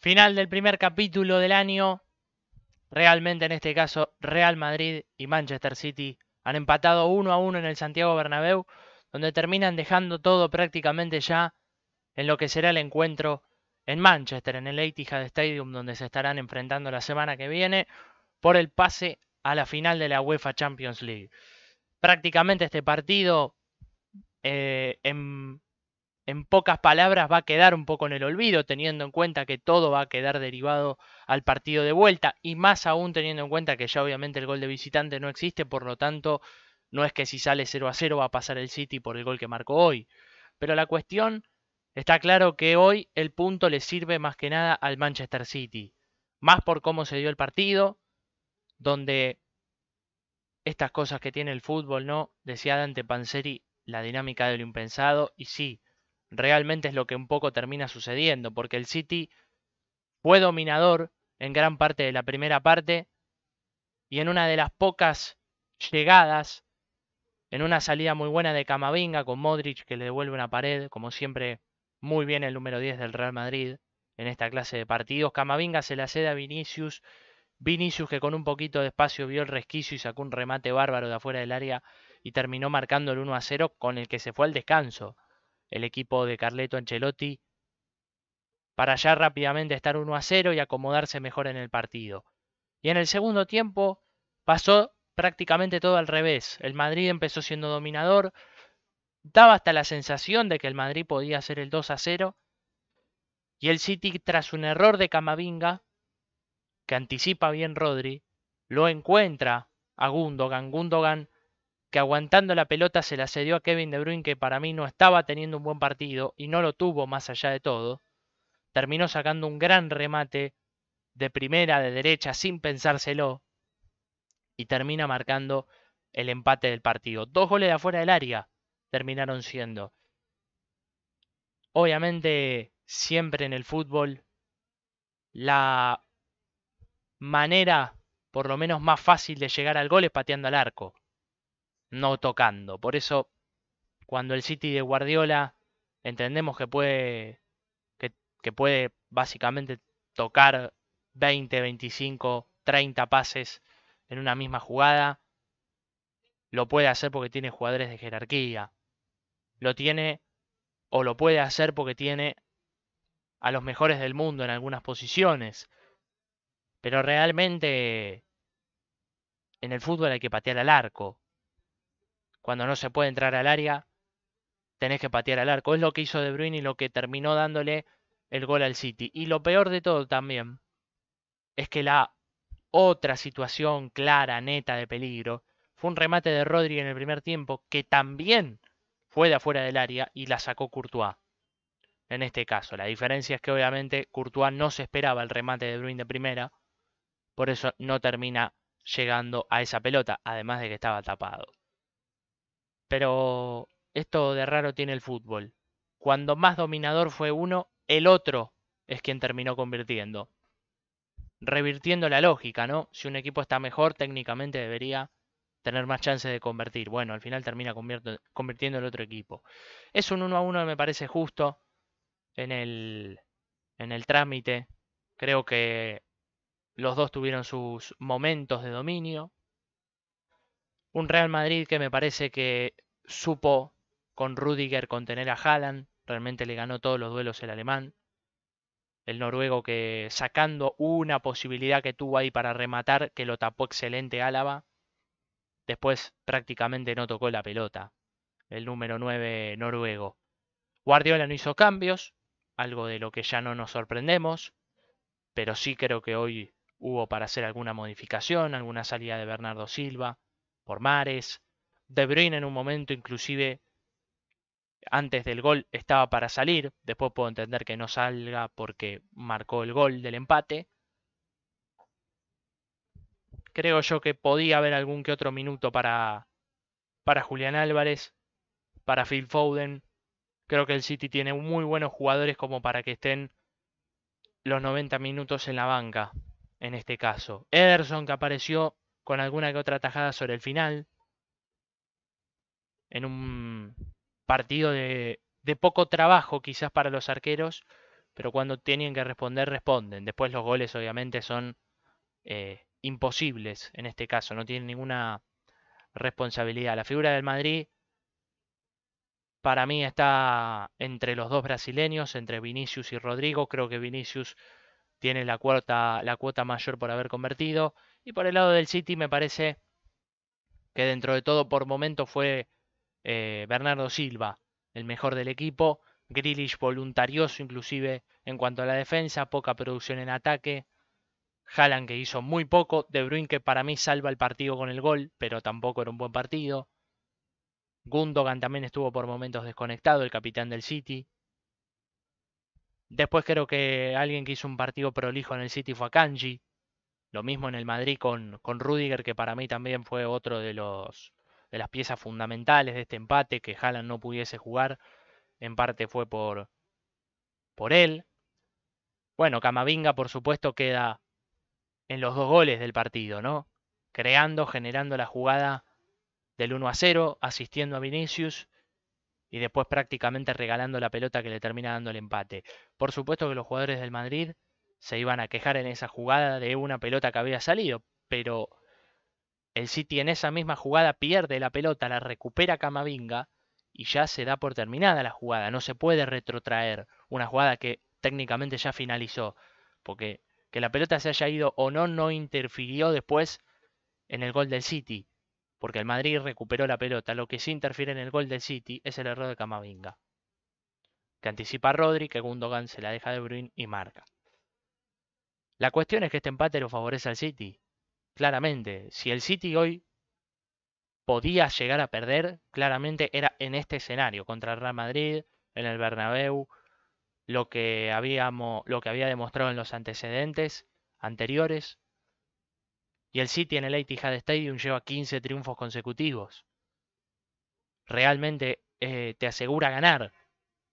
Final del primer capítulo del año. Realmente en este caso Real Madrid y Manchester City han empatado uno a uno en el Santiago Bernabéu, donde terminan dejando todo prácticamente ya en lo que será el encuentro en Manchester, en el Etihad Stadium, donde se estarán enfrentando la semana que viene por el pase a la final de la UEFA Champions League. Prácticamente este partido eh, en en pocas palabras va a quedar un poco en el olvido, teniendo en cuenta que todo va a quedar derivado al partido de vuelta, y más aún teniendo en cuenta que ya obviamente el gol de visitante no existe, por lo tanto, no es que si sale 0 a 0 va a pasar el City por el gol que marcó hoy. Pero la cuestión está claro que hoy el punto le sirve más que nada al Manchester City, más por cómo se dio el partido, donde estas cosas que tiene el fútbol, ¿no? Decía Dante Panzeri, la dinámica de lo impensado, y sí, realmente es lo que un poco termina sucediendo, porque el City fue dominador en gran parte de la primera parte y en una de las pocas llegadas, en una salida muy buena de Camavinga con Modric que le devuelve una pared, como siempre muy bien el número 10 del Real Madrid en esta clase de partidos. Camavinga se la cede a Vinicius, Vinicius que con un poquito de espacio vio el resquicio y sacó un remate bárbaro de afuera del área y terminó marcando el 1 a 0 con el que se fue al descanso el equipo de Carleto Ancelotti para ya rápidamente estar 1 a 0 y acomodarse mejor en el partido. Y en el segundo tiempo pasó prácticamente todo al revés. El Madrid empezó siendo dominador, daba hasta la sensación de que el Madrid podía hacer el 2 a 0. Y el City, tras un error de Camavinga, que anticipa bien Rodri, lo encuentra a Gundogan. Gundogan que aguantando la pelota se la cedió a Kevin De Bruyne, que para mí no estaba teniendo un buen partido y no lo tuvo más allá de todo, terminó sacando un gran remate de primera, de derecha, sin pensárselo, y termina marcando el empate del partido. Dos goles de afuera del área terminaron siendo. Obviamente, siempre en el fútbol, la manera, por lo menos más fácil de llegar al gol es pateando al arco no tocando. Por eso, cuando el City de Guardiola entendemos que puede, que, puede básicamente tocar 20, 25, 30 pases en una misma jugada, lo puede hacer porque tiene jugadores de jerarquía. Lo tiene o lo puede hacer porque tiene a los mejores del mundo en algunas posiciones. Pero realmente en el fútbol hay que patear al arco. Cuando no se puede entrar al área, tenés que patear al arco. Es lo que hizo De Bruyne y lo que terminó dándole el gol al City. Y lo peor de todo también es que la otra situación clara, neta de peligro, fue un remate de Rodri en el primer tiempo que también fue de afuera del área y la sacó Courtois. En este caso, la diferencia es que obviamente Courtois no se esperaba el remate de Bruyne de primera, por eso no termina llegando a esa pelota, además de que estaba tapado. Pero esto de raro tiene el fútbol. Cuando más dominador fue uno, el otro es quien terminó convirtiendo. Revirtiendo la lógica, ¿no? Si un equipo está mejor, técnicamente debería tener más chances de convertir. Bueno, al final termina convirtiendo el otro equipo. Es un 1 a 1 me parece justo en el, en el trámite. Creo que los dos tuvieron sus momentos de dominio. Un Real Madrid que me parece que supo con Rüdiger contener a Haaland. Realmente le ganó todos los duelos el alemán. El noruego que sacando una posibilidad que tuvo ahí para rematar, que lo tapó excelente Álava. Después prácticamente no tocó la pelota. El número 9 noruego. Guardiola no hizo cambios, algo de lo que ya no nos sorprendemos, pero sí creo que hoy hubo para hacer alguna modificación, alguna salida de Bernardo Silva, por Mares. De Bruyne en un momento inclusive antes del gol estaba para salir, después puedo entender que no salga porque marcó el gol del empate. Creo yo que podía haber algún que otro minuto para, para Julián Álvarez, para Phil Foden. Creo que el City tiene muy buenos jugadores como para que estén los 90 minutos en la banca, en este caso. Ederson que apareció con alguna que otra tajada sobre el final. En un partido de, de poco trabajo quizás para los arqueros, pero cuando tienen que responder, responden. Después los goles obviamente son eh, imposibles en este caso, no tienen ninguna responsabilidad. La figura del Madrid para mí está entre los dos brasileños, entre Vinicius y Rodrigo. Creo que Vinicius tiene la cuota, la cuota mayor por haber convertido. Y por el lado del City me parece que dentro de todo por momento fue eh, Bernardo Silva el mejor del equipo. Grealish voluntarioso inclusive en cuanto a la defensa, poca producción en ataque. Haaland que hizo muy poco, De Bruyne que para mí salva el partido con el gol, pero tampoco era un buen partido. Gundogan también estuvo por momentos desconectado, el capitán del City. Después creo que alguien que hizo un partido prolijo en el City fue Kanji. Lo mismo en el Madrid con, con Rudiger, que para mí también fue otro de los de las piezas fundamentales de este empate, que Haaland no pudiese jugar, en parte fue por, por él. Bueno, Camavinga, por supuesto, queda en los dos goles del partido, ¿no? Creando, generando la jugada del 1 a 0, asistiendo a Vinicius y después prácticamente regalando la pelota que le termina dando el empate. Por supuesto que los jugadores del Madrid se iban a quejar en esa jugada de una pelota que había salido, pero el City en esa misma jugada pierde la pelota, la recupera Camavinga y ya se da por terminada la jugada. No se puede retrotraer una jugada que técnicamente ya finalizó, porque que la pelota se haya ido o no no interfirió después en el gol del City porque el Madrid recuperó la pelota, lo que sí interfiere en el gol del City es el error de Camavinga, que anticipa a Rodri, que Gundogan se la deja de Bruin y marca. La cuestión es que este empate lo favorece al City, claramente. Si el City hoy podía llegar a perder, claramente era en este escenario, contra el Real Madrid, en el Bernabéu, lo que, habíamos, lo que había demostrado en los antecedentes anteriores, y el City en el Etihad Stadium lleva 15 triunfos consecutivos. Realmente eh, te asegura ganar.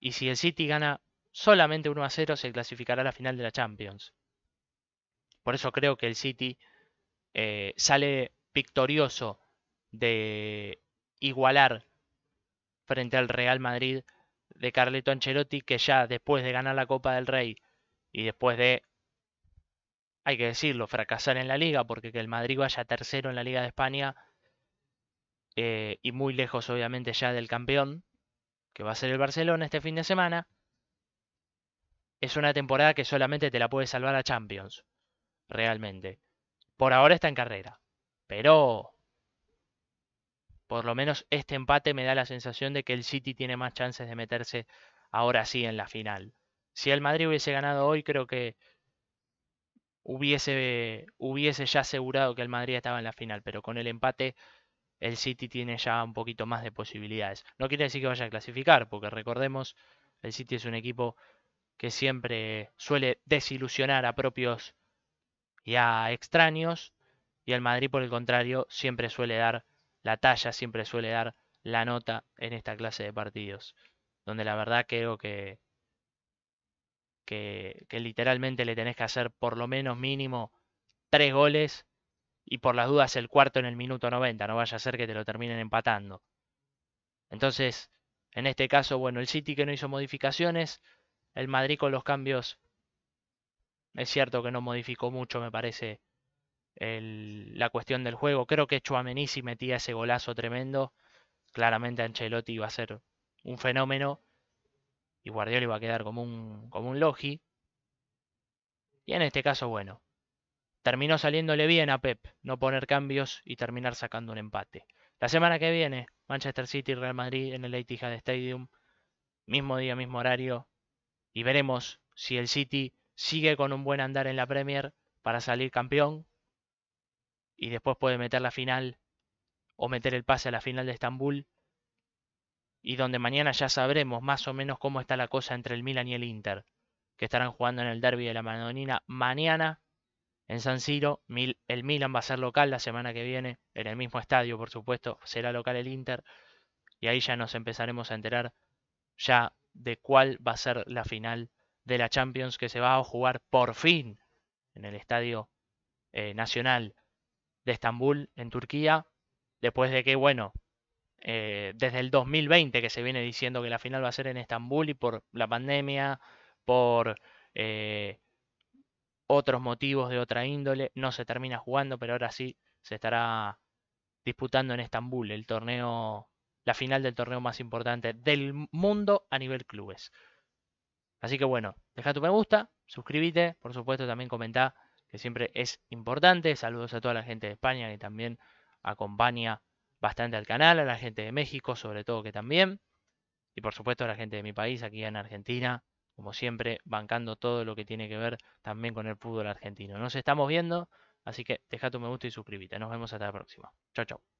Y si el City gana solamente 1 a 0, se clasificará a la final de la Champions. Por eso creo que el City eh, sale victorioso de igualar frente al Real Madrid de Carleto Ancelotti, que ya después de ganar la Copa del Rey y después de hay que decirlo, fracasar en la liga, porque que el Madrid vaya tercero en la Liga de España eh, y muy lejos obviamente ya del campeón, que va a ser el Barcelona este fin de semana, es una temporada que solamente te la puede salvar a Champions, realmente. Por ahora está en carrera, pero por lo menos este empate me da la sensación de que el City tiene más chances de meterse ahora sí en la final. Si el Madrid hubiese ganado hoy, creo que hubiese, hubiese ya asegurado que el Madrid estaba en la final, pero con el empate el City tiene ya un poquito más de posibilidades. No quiere decir que vaya a clasificar, porque recordemos, el City es un equipo que siempre suele desilusionar a propios y a extraños, y el Madrid por el contrario siempre suele dar la talla, siempre suele dar la nota en esta clase de partidos, donde la verdad creo que que, literalmente le tenés que hacer por lo menos mínimo tres goles y por las dudas el cuarto en el minuto 90, no vaya a ser que te lo terminen empatando. Entonces, en este caso, bueno, el City que no hizo modificaciones, el Madrid con los cambios, es cierto que no modificó mucho, me parece, la cuestión del juego. Creo que Chuamenisi metía ese golazo tremendo, claramente Ancelotti iba a ser un fenómeno y Guardiola iba a quedar como un, como un logi. Y en este caso, bueno, terminó saliéndole bien a Pep no poner cambios y terminar sacando un empate. La semana que viene, Manchester City y Real Madrid en el Etihad Stadium, mismo día, mismo horario, y veremos si el City sigue con un buen andar en la Premier para salir campeón y después puede meter la final o meter el pase a la final de Estambul y donde mañana ya sabremos más o menos cómo está la cosa entre el Milan y el Inter, que estarán jugando en el derby de la Madonina mañana en San Siro. El Milan va a ser local la semana que viene, en el mismo estadio, por supuesto, será local el Inter, y ahí ya nos empezaremos a enterar ya de cuál va a ser la final de la Champions que se va a jugar por fin en el Estadio eh, Nacional de Estambul, en Turquía, después de que, bueno, eh, desde el 2020 que se viene diciendo que la final va a ser en Estambul y por la pandemia, por eh, otros motivos de otra índole, no se termina jugando, pero ahora sí se estará disputando en Estambul el torneo, la final del torneo más importante del mundo a nivel clubes. Así que bueno, deja tu me gusta, suscríbete, por supuesto también comenta que siempre es importante. Saludos a toda la gente de España que también acompaña bastante al canal, a la gente de México sobre todo que también, y por supuesto a la gente de mi país aquí en Argentina, como siempre, bancando todo lo que tiene que ver también con el fútbol argentino. Nos estamos viendo, así que deja tu me gusta y suscríbete. Nos vemos hasta la próxima. Chao, chao.